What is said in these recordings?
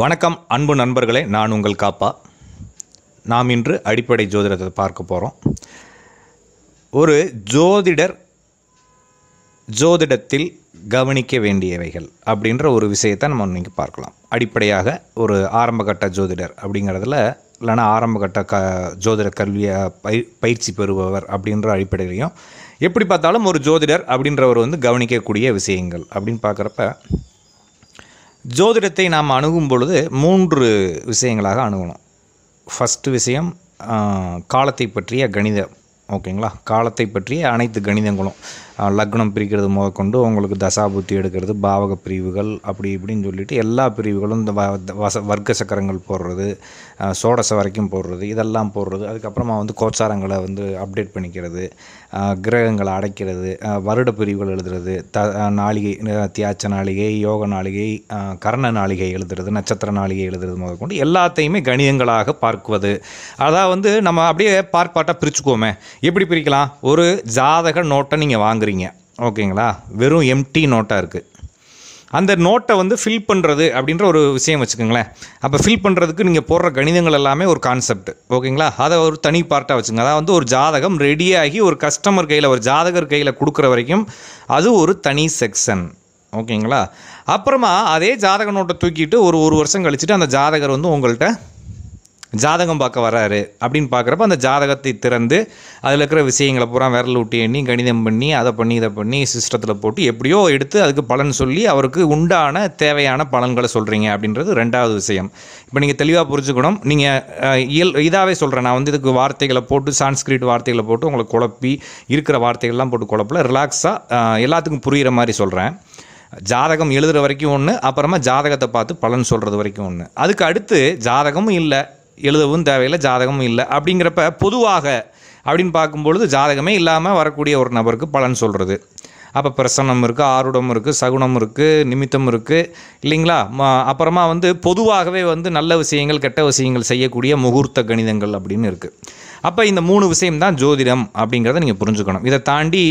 வணக்கம் அன்பு நண்பர்களே நான் உங்கள் காப்பா நாம் இன்று அடிப்படை ஜோதிடத்தை பார்க்க போகிறோம் ஒரு ஜோதிடர் ஜோதிடத்தில் கவனிக்க வேண்டியவைகள் அப்படின்ற ஒரு விஷயத்தை நம்ம இன்றைக்கி பார்க்கலாம் அடிப்படையாக ஒரு ஆரம்பகட்ட ஜோதிடர் அப்படிங்கிறதுல இல்லைன்னா ஆரம்பகட்ட க ஜோதிட கல்வியை பயிர் பயிற்சி பெறுபவர் அப்படின்ற அடிப்படையிலையும் எப்படி பார்த்தாலும் ஒரு ஜோதிடர் அப்படின்றவர் வந்து கவனிக்கக்கூடிய விஷயங்கள் அப்படின்னு பார்க்குறப்ப ஜோதிடத்தை நாம் அணுகும் பொழுது மூன்று விஷயங்களாக அணுகணும் ஃபஸ்ட்டு விஷயம் காலத்தை பற்றிய கணிதம் ஓகேங்களா காலத்தை பற்றிய அனைத்து கணிதங்களும் லக்னம் பிரிக்கிறது முதற்கொண்டு உங்களுக்கு தசாபுத்தி எடுக்கிறது பாவக பிரிவுகள் அப்படி இப்படின்னு சொல்லிட்டு எல்லா பிரிவுகளும் இந்த வச வர்க்க சக்கரங்கள் போடுறது சோடச வரைக்கும் போடுறது இதெல்லாம் போடுறது அதுக்கப்புறமா வந்து கோச்சாரங்களை வந்து அப்டேட் பண்ணிக்கிறது கிரகங்களை அடைக்கிறது வருட பிரிவுகள் எழுதுறது த நாளிகை தியாச்ச நாளிகை யோக நாளிகை கர்ண நாளிகை எழுதுறது நட்சத்திர நாளிகை எழுதுறது முதற்கொண்டு எல்லாத்தையுமே கணிதங்களாக பார்க்குவது அதான் வந்து நம்ம அப்படியே பார்ப்பாட்டாக பிரிச்சுக்கோமே எப்படி பிரிக்கலாம் ஒரு ஜாதக நோட்டை நீங்கள் வாங்க வாங்குறீங்க ஓகேங்களா வெறும் எம்டி நோட்டாக இருக்குது அந்த நோட்டை வந்து ஃபில் பண்ணுறது அப்படின்ற ஒரு விஷயம் வச்சுக்கோங்களேன் அப்போ ஃபில் பண்ணுறதுக்கு நீங்கள் போடுற கணிதங்கள் எல்லாமே ஒரு கான்செப்ட் ஓகேங்களா அதை ஒரு தனி பார்ட்டாக வச்சுங்க அதாவது வந்து ஒரு ஜாதகம் ரெடியாகி ஒரு கஸ்டமர் கையில் ஒரு ஜாதகர் கையில் கொடுக்குற வரைக்கும் அது ஒரு தனி செக்ஷன் ஓகேங்களா அப்புறமா அதே ஜாதக நோட்டை தூக்கிட்டு ஒரு ஒரு வருஷம் கழிச்சுட்டு அந்த ஜாதகர் வந்து உங்கள்கிட்ட ஜாதகம் பார்க்க வராரு அப்படின்னு பார்க்குறப்ப அந்த ஜாதகத்தை திறந்து அதில் இருக்கிற விஷயங்களை பூரா விரல் ஊட்டி எண்ணி கணிதம் பண்ணி அதை பண்ணி இதை பண்ணி சிஸ்டத்தில் போட்டு எப்படியோ எடுத்து அதுக்கு பலன் சொல்லி அவருக்கு உண்டான தேவையான பலன்களை சொல்கிறீங்க அப்படின்றது ரெண்டாவது விஷயம் இப்போ நீங்கள் தெளிவாக புரிஞ்சுக்கணும் நீங்கள் இயல் இதாகவே சொல்கிறேன் நான் வந்து இதுக்கு வார்த்தைகளை போட்டு சான்ஸ்கிரிட் வார்த்தைகளை போட்டு உங்களை குழப்பி இருக்கிற வார்த்தைகள்லாம் போட்டு குழப்பில் ரிலாக்ஸாக எல்லாத்துக்கும் புரிகிற மாதிரி சொல்கிறேன் ஜாதகம் எழுதுகிற வரைக்கும் ஒன்று அப்புறமா ஜாதகத்தை பார்த்து பலன் சொல்கிறது வரைக்கும் ஒன்று அதுக்கு அடுத்து ஜாதகமும் இல்லை எழுதவும் தேவையில்லை ஜாதகமும் இல்லை அப்படிங்கிறப்ப பொதுவாக அப்படின்னு பார்க்கும்பொழுது ஜாதகமே இல்லாமல் வரக்கூடிய ஒரு நபருக்கு பலன் சொல்கிறது அப்போ பிரசன்னம் இருக்குது ஆருடம் இருக்குது சகுனம் இருக்குது நிமித்தம் இருக்குது இல்லைங்களா அப்புறமா வந்து பொதுவாகவே வந்து நல்ல விஷயங்கள் கெட்ட விஷயங்கள் செய்யக்கூடிய முகூர்த்த கணிதங்கள் அப்படின்னு இருக்குது அப்போ இந்த மூணு விஷயம் தான் ஜோதிடம் அப்படிங்கிறத நீங்கள் புரிஞ்சுக்கணும் இதை தாண்டி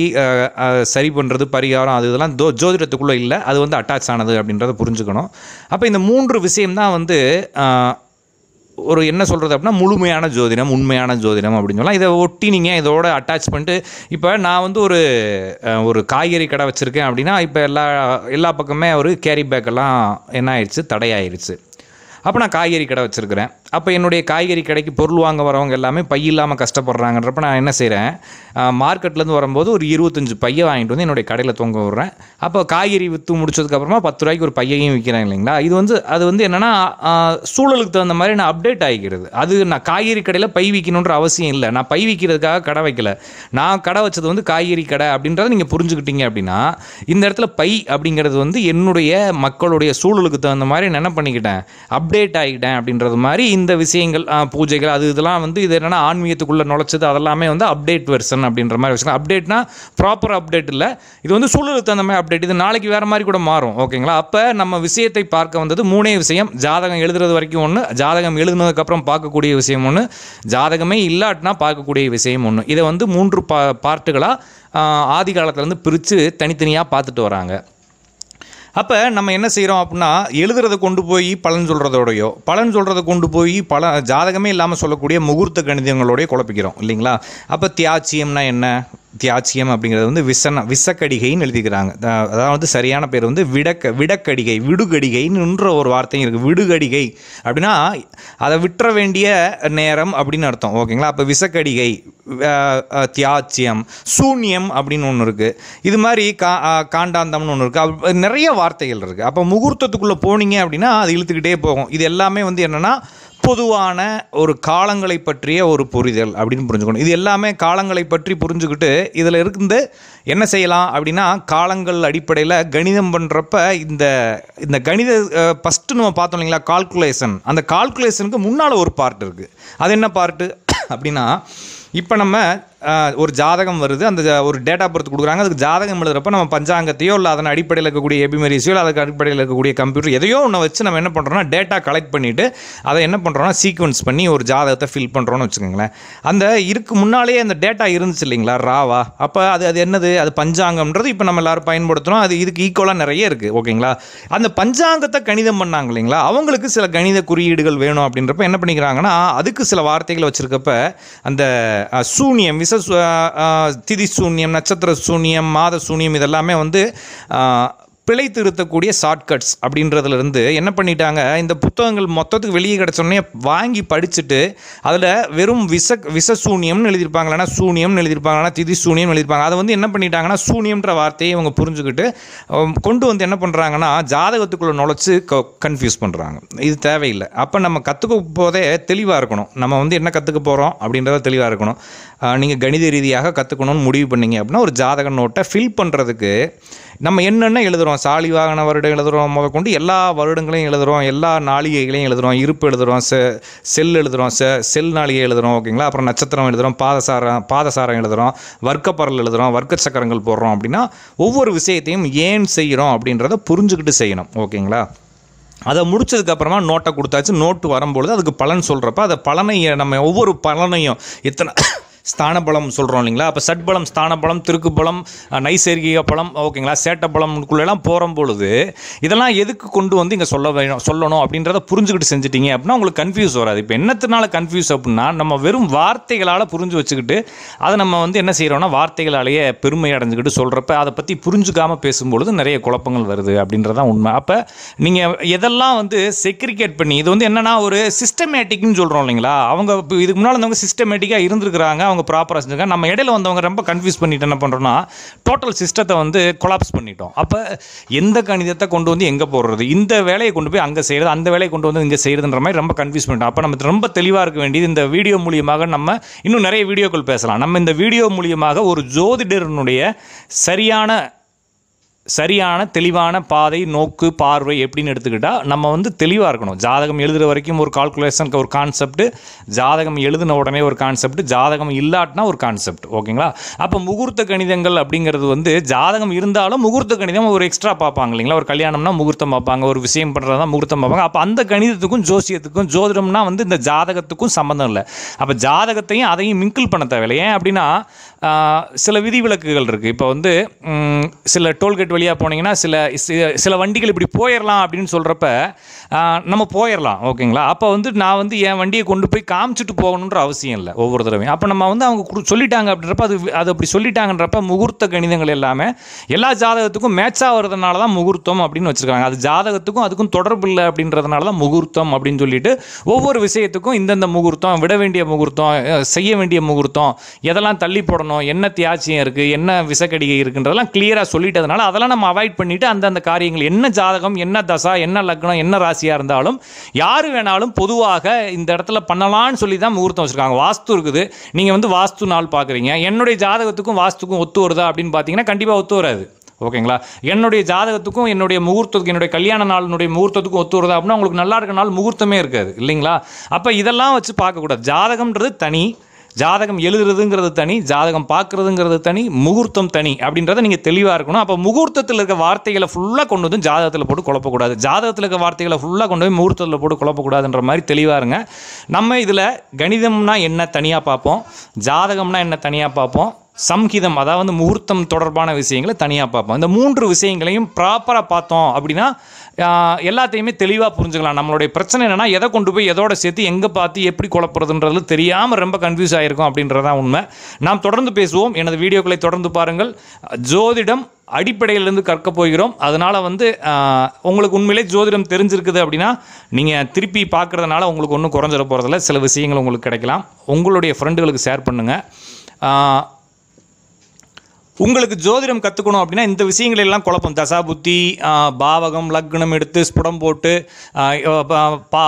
சரி பண்ணுறது பரிகாரம் அது இதெல்லாம் தோ ஜோதிடத்துக்குள்ளே இல்லை அது வந்து அட்டாச் ஆனது அப்படின்றத புரிஞ்சுக்கணும் அப்போ இந்த மூன்று விஷயம் தான் வந்து ஒரு என்ன சொல்கிறது அப்படின்னா முழுமையான ஜோதிடம் உண்மையான ஜோதிடம் அப்படின்னு சொல்லலாம் இதை ஒட்டி நீங்கள் இதோட அட்டாச் பண்ணிட்டு இப்போ நான் வந்து ஒரு ஒரு காய்கறி கடை வச்சுருக்கேன் அப்படின்னா இப்போ எல்லா எல்லா பக்கமே ஒரு கேரி பேக்கெல்லாம் என்ன ஆயிடுச்சு தடையாயிருச்சு அப்போ நான் காய்கறி கடை வச்சுருக்கிறேன் அப்போ என்னுடைய காய்கறி கடைக்கு பொருள் வாங்க வரவங்க எல்லாமே பை இல்லாமல் கஷ்டப்படுறாங்கன்றப்ப நான் என்ன செய்கிறேன் மார்க்கெட்லேருந்து வரும்போது ஒரு இருபத்தஞ்சு பையை வாங்கிட்டு வந்து என்னுடைய கடையில் தொங்க விட்றேன் அப்போ காய்கறி விற்று முடிச்சதுக்கப்புறமா பத்து ரூபாய்க்கு ஒரு பையையும் விற்கிறேன் இல்லைங்களா இது வந்து அது வந்து என்னென்னா சூழலுக்கு தகுந்த மாதிரி நான் அப்டேட் ஆகிக்கிறது அது நான் காய்கறி கடையில் பை விற்கணுன்ற அவசியம் இல்லை நான் பை விற்கிறதுக்காக கடை வைக்கல நான் கடை வச்சது வந்து காய்கறி கடை அப்படின்றத நீங்கள் புரிஞ்சுக்கிட்டீங்க அப்படின்னா இந்த இடத்துல பை அப்படிங்கிறது வந்து என்னுடைய மக்களுடைய சூழலுக்கு தகுந்த மாதிரி நான் என்ன பண்ணிக்கிட்டேன் அப்டேட் ஆகிட்டேன் அப்படின்றது மாதிரி இந்த விஷயங்கள் பூஜைகள் அது இதெல்லாம் வந்து இது என்னென்னா ஆன்மீகத்துக்குள்ளே நுழைச்சது அதெல்லாமே வந்து அப்டேட் வெர்சன் அப்படின்ற மாதிரி வச்சுக்கலாம் அப்டேட்னா ப்ராப்பர் அப்டேட் இல்லை இது வந்து சூழலுக்கு தகுந்த மாதிரி அப்டேட் இது நாளைக்கு வேறு மாதிரி கூட மாறும் ஓகேங்களா அப்போ நம்ம விஷயத்தை பார்க்க வந்தது மூணே விஷயம் ஜாதகம் எழுதுறது வரைக்கும் ஒன்று ஜாதகம் எழுதுனதுக்கப்புறம் பார்க்கக்கூடிய விஷயம் ஒன்று ஜாதகமே இல்லாட்டினா பார்க்கக்கூடிய விஷயம் ஒன்று இதை வந்து மூன்று பா பார்ட்டுகளாக ஆதி காலத்துலேருந்து பிரித்து தனித்தனியாக பார்த்துட்டு வராங்க அப்போ நம்ம என்ன செய்கிறோம் அப்படின்னா எழுதுறதை கொண்டு போய் பலன் சொல்கிறதோடையோ பலன் சொல்கிறத கொண்டு போய் பல ஜாதகமே இல்லாமல் சொல்லக்கூடிய முகூர்த்த கணிதங்களோடய குழப்பிக்கிறோம் இல்லைங்களா அப்போ தியாச்சியம்னா என்ன தியாச்சியம் அப்படிங்கிறது வந்து விசன விசக்கடிகைன்னு எழுதிக்கிறாங்க அதாவது வந்து சரியான பேர் வந்து விடக்க விடக்கடிகை விடுகடிகைன்னுன்ற ஒரு வார்த்தையும் இருக்குது விடுகடிகை அப்படின்னா அதை விட்டுற வேண்டிய நேரம் அப்படின்னு அர்த்தம் ஓகேங்களா அப்போ விசக்கடிகை தியாச்சியம் சூன்யம் அப்படின்னு ஒன்று இருக்குது இது மாதிரி கா காண்டாந்தம்னு ஒன்று இருக்குது நிறைய வார்த்தைகள் இருக்குது அப்போ முகூர்த்தத்துக்குள்ளே போனீங்க அப்படின்னா அது இழுத்துக்கிட்டே போகும் இது எல்லாமே வந்து என்னென்னா பொதுவான ஒரு காலங்களை பற்றிய ஒரு புரிதல் அப்படின்னு புரிஞ்சுக்கணும் இது எல்லாமே காலங்களை பற்றி புரிஞ்சுக்கிட்டு இதில் இருந்து என்ன செய்யலாம் அப்படின்னா காலங்கள் அடிப்படையில் கணிதம் பண்ணுறப்ப இந்த இந்த கணித ஃபஸ்ட்டு நம்ம பார்த்தோம் இல்லைங்களா கால்குலேஷன் அந்த கால்குலேஷனுக்கு முன்னால் ஒரு பார்ட் இருக்குது அது என்ன பார்ட்டு அப்படின்னா இப்போ நம்ம ஒரு ஜாதகம் வருது அந்த ஒரு டேட்டா பொறுத்து கொடுக்குறாங்க அதுக்கு ஜாதகம் எழுதுறப்ப நம்ம பஞ்சாங்கத்தையோ இல்லை அதன் அடிப்படையில் இருக்கக்கூடிய எபிமெரிஸையோ இல்லை அதுக்கு அடிப்படையில் இருக்கக்கூடிய கம்ப்யூட்டர் எதையோ ஒன்று வச்சு நம்ம என்ன பண்ணுறோம்னா டேட்டா கலெக்ட் பண்ணிவிட்டு அதை என்ன பண்ணுறோன்னா சீக்வன்ஸ் பண்ணி ஒரு ஜாதகத்தை ஃபில் பண்ணுறோன்னு வச்சுக்கோங்களேன் அந்த இருக்கு முன்னாலேயே அந்த டேட்டா இருந்துச்சு இல்லைங்களா ராவா அப்போ அது அது என்னது அது பஞ்சாங்கம்ன்றது இப்போ நம்ம எல்லோரும் பயன்படுத்துகிறோம் அது இதுக்கு ஈக்குவலாக நிறைய இருக்குது ஓகேங்களா அந்த பஞ்சாங்கத்தை கணிதம் பண்ணாங்க இல்லைங்களா அவங்களுக்கு சில கணித குறியீடுகள் வேணும் அப்படின்றப்ப என்ன பண்ணிக்கிறாங்கன்னா அதுக்கு சில வார்த்தைகள் வச்சுருக்கப்ப அந்த சூனியம் விஸ் திசை திதி சூன்யம் நட்சத்திர சூன்யம் மாத சூன்யம் இதெல்லாமே வந்து பிழை திருத்தக்கூடிய ஷார்ட்கட்ஸ் அப்படின்றதுலேருந்து என்ன பண்ணிட்டாங்க இந்த புத்தகங்கள் மொத்தத்துக்கு வெளியே கிடச்சோன்னே வாங்கி படிச்சுட்டு அதில் வெறும் விச விச சூனியம்னு எழுதியிருப்பாங்க சூனியம்னு எழுதியிருப்பாங்க திதி சூனியம் எழுதியிருப்பாங்க அதை வந்து என்ன பண்ணிட்டாங்கன்னா சூனியம்ன்ற வார்த்தையை அவங்க புரிஞ்சுக்கிட்டு கொண்டு வந்து என்ன பண்ணுறாங்கன்னா ஜாதகத்துக்குள்ளே நுழைச்சி க கன்ஃபியூஸ் பண்ணுறாங்க இது தேவையில்லை அப்போ நம்ம கற்றுக்க போதே தெளிவாக இருக்கணும் நம்ம வந்து என்ன கற்றுக்க போகிறோம் அப்படின்றத தெளிவாக இருக்கணும் நீங்கள் கணித ரீதியாக கற்றுக்கணும்னு முடிவு பண்ணிங்க அப்படின்னா ஒரு ஜாதக நோட்டை ஃபில் பண்ணுறதுக்கு நம்ம என்னென்ன எழுதுகிறோம் எழுதுகிறோம் சாலி வாகன வருடம் எழுதுகிறோம் முதற்கொண்டு எல்லா வருடங்களையும் எழுதுகிறோம் எல்லா நாளிகைகளையும் எழுதுகிறோம் இருப்பு எழுதுகிறோம் செ செல் எழுதுகிறோம் செ செல் நாளிகை எழுதுகிறோம் ஓகேங்களா அப்புறம் நட்சத்திரம் எழுதுகிறோம் பாதசாரம் பாதசாரம் எழுதுகிறோம் வர்க்கப்பரல் எழுதுகிறோம் வர்க்க சக்கரங்கள் போடுறோம் அப்படின்னா ஒவ்வொரு விஷயத்தையும் ஏன் செய்கிறோம் அப்படின்றத புரிஞ்சுக்கிட்டு செய்யணும் ஓகேங்களா அதை முடிச்சதுக்கப்புறமா நோட்டை கொடுத்தாச்சு நோட்டு வரும்பொழுது அதுக்கு பலன் சொல்கிறப்ப அதை பலனை நம்ம ஒவ்வொரு பலனையும் எத்தனை ஸ்தான பலம் சொல்கிறோம் இல்லைங்களா அப்போ சட்பலம் ஸ்தான பலம் திருக்கு பலம் நைசர்கிக பலம் ஓகேங்களா சேட்ட பலம்குள்ளெல்லாம் போகிற பொழுது இதெல்லாம் எதுக்கு கொண்டு வந்து இங்கே சொல்ல வேணும் சொல்லணும் அப்படின்றத புரிஞ்சுக்கிட்டு செஞ்சுட்டிங்க அப்படின்னா உங்களுக்கு கன்ஃபியூஸ் வராது இப்போ என்னத்தினால கன்ஃபியூஸ் அப்படின்னா நம்ம வெறும் வார்த்தைகளால் புரிஞ்சு வச்சுக்கிட்டு அதை நம்ம வந்து என்ன செய்கிறோம்னா வார்த்தைகளாலேயே பெருமை அடைஞ்சிக்கிட்டு சொல்கிறப்ப அதை பற்றி புரிஞ்சுக்காமல் பேசும்பொழுது நிறைய குழப்பங்கள் வருது அப்படின்றதான் உண்மை அப்போ நீங்கள் எதெல்லாம் வந்து செக்ரிகேட் பண்ணி இது வந்து என்னென்னா ஒரு சிஸ்டமேட்டிக்னு சொல்கிறோம் இல்லைங்களா அவங்க இதுக்கு முன்னால் வந்து சிஸ்டமேட்டிக்காக இருந்திருக்கிறாங்க அவங்க ப்ராப்பராக செஞ்சுருக்காங்க நம்ம இடையில வந்தவங்க ரொம்ப கன்ஃபியூஸ் பண்ணிட்டு என்ன பண்ணுறோன்னா டோட்டல் சிஸ்டத்தை வந்து கொலாப்ஸ் பண்ணிட்டோம் அப்போ எந்த கணிதத்தை கொண்டு வந்து எங்கே போடுறது இந்த வேலையை கொண்டு போய் அங்கே செய்கிறது அந்த வேலையை கொண்டு வந்து இங்கே செய்கிறதுன்ற மாதிரி ரொம்ப கன்ஃபியூஸ் பண்ணிட்டோம் அப்போ நம்ம ரொம்ப தெளிவாக இருக்க வேண்டியது இந்த வீடியோ மூலியமாக நம்ம இன்னும் நிறைய வீடியோக்கள் பேசலாம் நம்ம இந்த வீடியோ மூலியமாக ஒரு ஜோதிடருனுடைய சரியான சரியான தெளிவான பாதை நோக்கு பார்வை எப்படின்னு எடுத்துக்கிட்டால் நம்ம வந்து தெளிவாக இருக்கணும் ஜாதகம் எழுதுகிற வரைக்கும் ஒரு கால்குலேஷனுக்கு ஒரு கான்செப்ட் ஜாதகம் எழுதின உடனே ஒரு கான்செப்ட் ஜாதகம் இல்லாட்டினா ஒரு கான்செப்ட் ஓகேங்களா அப்போ முகூர்த்த கணிதங்கள் அப்படிங்கிறது வந்து ஜாதகம் இருந்தாலும் முகூர்த்த கணிதம் ஒரு எக்ஸ்ட்ரா பார்ப்பாங்க இல்லைங்களா ஒரு கல்யாணம்னா முகூர்த்தம் பார்ப்பாங்க ஒரு விஷயம் பண்ணுறதா முகூர்த்தம் பார்ப்பாங்க அப்போ அந்த கணிதத்துக்கும் ஜோசியத்துக்கும் ஜோதிடம்னா வந்து இந்த ஜாதகத்துக்கும் சம்மந்தம் இல்லை அப்போ ஜாதகத்தையும் அதையும் மிங்கிள் பண்ண தேவையில்லை ஏன் அப்படின்னா சில விதிவிலக்குகள் இருக்குது இப்போ வந்து சில டோல்கேட் வழியாக போனீங்கன்னா சில சில வண்டிகள் இப்படி போயிடலாம் அப்படின்னு சொல்கிறப்ப நம்ம போயிடலாம் ஓகேங்களா அப்போ வந்து நான் வந்து என் வண்டியை கொண்டு போய் காமிச்சிட்டு போகணுன்ற அவசியம் இல்லை ஒவ்வொரு தடவையும் அப்போ நம்ம வந்து அவங்க சொல்லிட்டாங்க அப்படின்றப்ப அது அது அப்படி சொல்லிட்டாங்கன்றப்ப முகூர்த்த கணிதங்கள் எல்லாமே எல்லா ஜாதகத்துக்கும் மேட்சாக வருதுனால தான் முகூர்த்தம் அப்படின்னு வச்சுருக்காங்க அது ஜாதகத்துக்கும் அதுக்கும் தொடர்பு இல்லை அப்படின்றதுனால தான் முகூர்த்தம் அப்படின்னு சொல்லிட்டு ஒவ்வொரு விஷயத்துக்கும் இந்தந்த முகூர்த்தம் விட வேண்டிய முகூர்த்தம் செய்ய வேண்டிய முகூர்த்தம் எதெல்லாம் தள்ளி போடணும் வரணும் என்ன தியாச்சியம் இருக்குது என்ன விசக்கடிகை இருக்குன்றதெல்லாம் கிளியராக சொல்லிட்டதுனால அதெல்லாம் நம்ம அவாய்ட் பண்ணிவிட்டு அந்தந்த காரியங்கள் என்ன ஜாதகம் என்ன தசா என்ன லக்னம் என்ன ராசியாக இருந்தாலும் யார் வேணாலும் பொதுவாக இந்த இடத்துல பண்ணலான்னு சொல்லி தான் முகூர்த்தம் வச்சுருக்காங்க வாஸ்து இருக்குது நீங்கள் வந்து வாஸ்து நாள் பார்க்குறீங்க என்னுடைய ஜாதகத்துக்கும் வாஸ்துக்கும் ஒத்து வருதா அப்படின்னு பார்த்தீங்கன்னா கண்டிப்பாக ஒத்து வராது ஓகேங்களா என்னுடைய ஜாதகத்துக்கும் என்னுடைய முகூர்த்தத்துக்கு என்னுடைய கல்யாண நாளினுடைய முகூர்த்தத்துக்கும் ஒத்து வருதா அப்படின்னா உங்களுக்கு நல்லா இருக்கிற நாள் முகூர்த்தமே இருக்காது இல்லைங்களா அப்போ இதெல்லாம் வச்சு பார்க்கக்கூடாது ஜாதகம்ன்றது தனி ஜாதகம் எழுதுறதுங்கிறது தனி ஜாதகம் பார்க்குறதுங்கிறது தனி முகூர்த்தம் தனி அப்படின்றத நீங்கள் தெளிவாக இருக்கணும் அப்போ முகூர்த்தத்தில் இருக்க வார்த்தைகளை ஃபுல்லாக கொண்டு வந்து ஜாதகத்தில் போட்டு குழப்பக்கூடாது ஜாதகத்தில் இருக்க வார்த்தைகளை ஃபுல்லாக கொண்டு போய் முகூர்த்தத்தில் போட்டு குழப்பக்கூடாதுன்ற மாதிரி தெளிவாக இருங்க நம்ம இதில் கணிதம்னா என்ன தனியாக பார்ப்போம் ஜாதகம்னா என்ன தனியாக பார்ப்போம் சம்ஹிதம் அதாவது முகூர்த்தம் தொடர்பான விஷயங்களை தனியாக பார்ப்போம் இந்த மூன்று விஷயங்களையும் ப்ராப்பராக பார்த்தோம் அப்படின்னா எல்லாத்தையுமே தெளிவாக புரிஞ்சுக்கலாம் நம்மளுடைய பிரச்சனை என்னென்னா எதை கொண்டு போய் எதோட சேர்த்து எங்கே பார்த்து எப்படி குழப்புறதுன்றது தெரியாமல் ரொம்ப கன்ஃபியூஸ் ஆகிருக்கும் அப்படின்றதான் உண்மை நாம் தொடர்ந்து பேசுவோம் எனது வீடியோக்களை தொடர்ந்து பாருங்கள் ஜோதிடம் அடிப்படையிலேருந்து கற்க போகிறோம் அதனால் வந்து உங்களுக்கு உண்மையிலே ஜோதிடம் தெரிஞ்சிருக்குது அப்படின்னா நீங்கள் திருப்பி பார்க்குறதுனால உங்களுக்கு ஒன்றும் குறைஞ்சிட போகிறதில்ல சில விஷயங்கள் உங்களுக்கு கிடைக்கலாம் உங்களுடைய ஃப்ரெண்டுகளுக்கு ஷேர் பண்ணுங்கள் உங்களுக்கு ஜோதிடம் கற்றுக்கணும் அப்படின்னா இந்த விஷயங்கள் எல்லாம் குழப்பம் புத்தி பாவகம் லக்னம் எடுத்து ஸ்புடம் போட்டு பா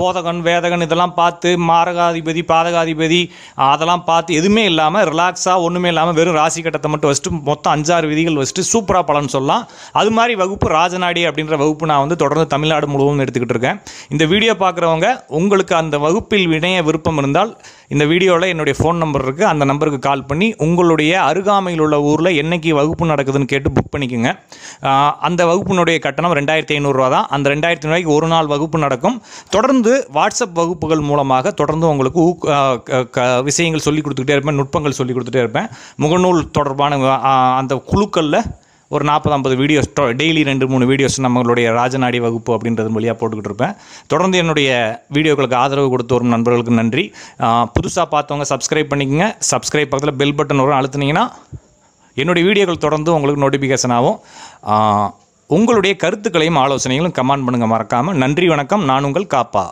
போதகன் வேதகன் இதெல்லாம் பார்த்து மாரகாதிபதி பாதகாதிபதி அதெல்லாம் பார்த்து எதுவுமே இல்லாமல் ரிலாக்ஸாக ஒன்றுமே இல்லாமல் வெறும் ராசி கட்டத்தை மட்டும் வச்சுட்டு மொத்தம் அஞ்சாறு விதிகள் வச்சுட்டு சூப்பராக பலன் சொல்லலாம் அது மாதிரி வகுப்பு ராஜநாடி அப்படின்ற வகுப்பு நான் வந்து தொடர்ந்து தமிழ்நாடு முழுவதும் எடுத்துக்கிட்டு இருக்கேன் இந்த வீடியோ பார்க்குறவங்க உங்களுக்கு அந்த வகுப்பில் வினைய விருப்பம் இருந்தால் இந்த வீடியோவில் என்னுடைய ஃபோன் நம்பர் இருக்குது அந்த நம்பருக்கு கால் பண்ணி உங்களுடைய அருகாமையில் உள்ள ஊரில் என்றைக்கு வகுப்பு நடக்குதுன்னு கேட்டு புக் பண்ணிக்கோங்க அந்த வகுப்பினுடைய கட்டணம் ரெண்டாயிரத்தி ஐநூறுரூவா தான் அந்த ரெண்டாயிரத்தி ஐநூறுவாய்க்கு ஒரு நாள் வகுப்பு நடக்கும் தொடர்ந்து தொடர்ந்து வாட்ஸ்அப் வகுப்புகள் மூலமாக தொடர்ந்து உங்களுக்கு விஷயங்கள் சொல்லி கொடுத்துக்கிட்டே இருப்பேன் நுட்பங்கள் சொல்லி கொடுத்துட்டே இருப்பேன் முகநூல் தொடர்பான அந்த குழுக்களில் ஒரு நாற்பது ஐம்பது வீடியோஸ் டெய்லி ரெண்டு மூணு வீடியோஸ் நம்மளுடைய ராஜநாடி வகுப்பு அப்படின்றது வழியாக போட்டுக்கிட்டு இருப்பேன் தொடர்ந்து என்னுடைய வீடியோக்களுக்கு ஆதரவு கொடுத்து வரும் நண்பர்களுக்கு நன்றி புதுசாக பார்த்தவங்க சப்ஸ்கிரைப் பண்ணிக்கோங்க சப்ஸ்கிரைப் பக்கத்தில் பெல் பட்டன் வரும் அழுத்துனீங்கன்னா என்னுடைய வீடியோக்கள் தொடர்ந்து உங்களுக்கு நோட்டிஃபிகேஷன் ஆகும் உங்களுடைய கருத்துக்களையும் ஆலோசனைகளும் கமெண்ட் பண்ணுங்கள் மறக்காமல் நன்றி வணக்கம் நான் உங்கள் காப்பா